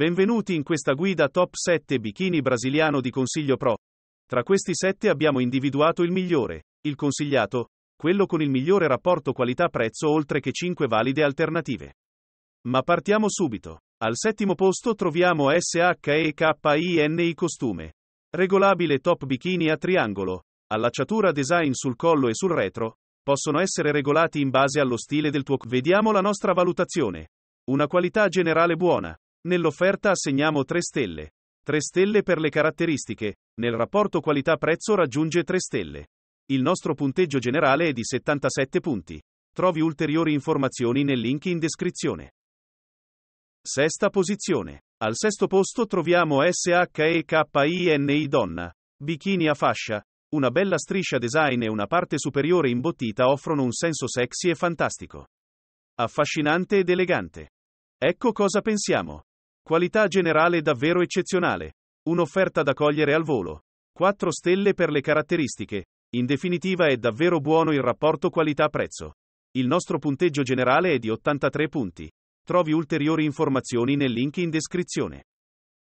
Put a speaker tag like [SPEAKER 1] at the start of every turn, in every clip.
[SPEAKER 1] Benvenuti in questa guida top 7 bikini brasiliano di Consiglio Pro. Tra questi 7 abbiamo individuato il migliore, il consigliato, quello con il migliore rapporto qualità-prezzo oltre che 5 valide alternative. Ma partiamo subito. Al settimo posto troviamo SHEKINI Costume. Regolabile top bikini a triangolo, allacciatura design sul collo e sul retro, possono essere regolati in base allo stile del tuo... Vediamo la nostra valutazione. Una qualità generale buona, Nell'offerta assegniamo 3 stelle. 3 stelle per le caratteristiche, nel rapporto qualità-prezzo raggiunge 3 stelle. Il nostro punteggio generale è di 77 punti. Trovi ulteriori informazioni nel link in descrizione. Sesta posizione. Al sesto posto troviamo SHEKINI Donna. Bikini a fascia. Una bella striscia design e una parte superiore imbottita offrono un senso sexy e fantastico. Affascinante ed elegante. Ecco cosa pensiamo. Qualità generale davvero eccezionale. Un'offerta da cogliere al volo. 4 stelle per le caratteristiche. In definitiva è davvero buono il rapporto qualità-prezzo. Il nostro punteggio generale è di 83 punti. Trovi ulteriori informazioni nel link in descrizione.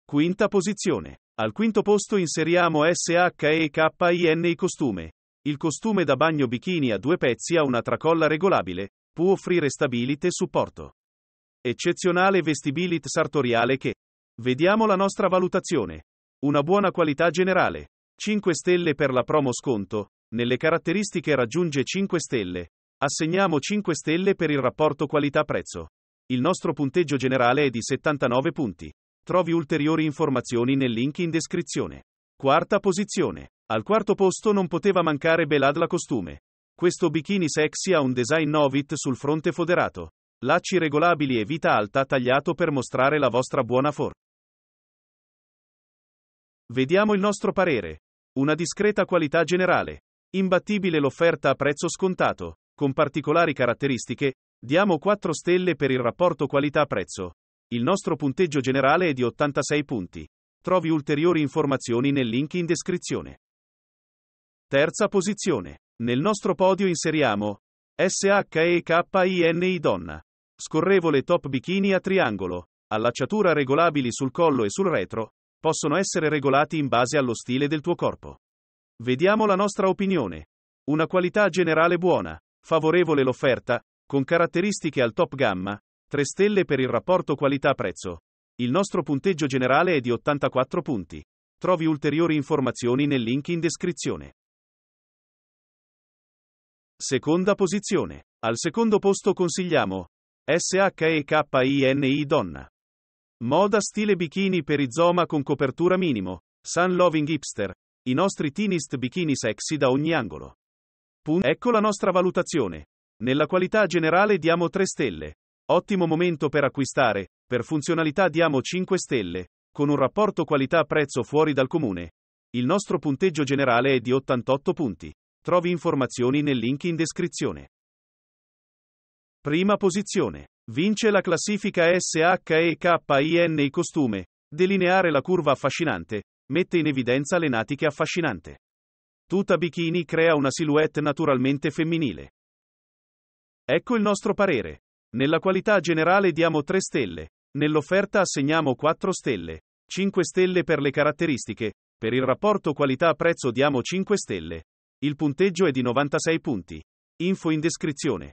[SPEAKER 1] Quinta posizione. Al quinto posto inseriamo SHEKIN costume. Il costume da bagno bikini a due pezzi ha una tracolla regolabile, può offrire stabilità e supporto. Eccezionale vestibilit sartoriale che. Vediamo la nostra valutazione. Una buona qualità generale. 5 stelle per la promo sconto. Nelle caratteristiche raggiunge 5 stelle. Assegniamo 5 stelle per il rapporto qualità-prezzo. Il nostro punteggio generale è di 79 punti. Trovi ulteriori informazioni nel link in descrizione. Quarta posizione. Al quarto posto non poteva mancare Belad la costume. Questo bikini sexy ha un design novit sul fronte foderato. Lacci regolabili e vita alta tagliato per mostrare la vostra buona forma. Vediamo il nostro parere. Una discreta qualità generale. Imbattibile l'offerta a prezzo scontato, con particolari caratteristiche, diamo 4 stelle per il rapporto qualità-prezzo. Il nostro punteggio generale è di 86 punti. Trovi ulteriori informazioni nel link in descrizione. Terza posizione. Nel nostro podio inseriamo SHEKINI Donna. Scorrevole top bikini a triangolo. Allacciatura regolabili sul collo e sul retro, possono essere regolati in base allo stile del tuo corpo. Vediamo la nostra opinione. Una qualità generale buona, favorevole l'offerta, con caratteristiche al top gamma, 3 stelle per il rapporto qualità-prezzo. Il nostro punteggio generale è di 84 punti. Trovi ulteriori informazioni nel link in descrizione. Seconda posizione. Al secondo posto consigliamo SHEKINI Donna. Moda stile bikini per perizoma con copertura minimo. Sun Loving Hipster. I nostri teenist bikini sexy da ogni angolo. Pun- ecco la nostra valutazione. Nella qualità generale diamo 3 stelle. Ottimo momento per acquistare, per funzionalità diamo 5 stelle, con un rapporto qualità-prezzo fuori dal comune. Il nostro punteggio generale è di 88 punti. Trovi informazioni nel link in descrizione. Prima posizione. Vince la classifica SHEKIN i costume. Delineare la curva affascinante. Mette in evidenza le natiche affascinante. Tutta bikini crea una silhouette naturalmente femminile. Ecco il nostro parere. Nella qualità generale diamo 3 stelle, nell'offerta assegniamo 4 stelle, 5 stelle per le caratteristiche, per il rapporto qualità-prezzo diamo 5 stelle. Il punteggio è di 96 punti. Info in descrizione.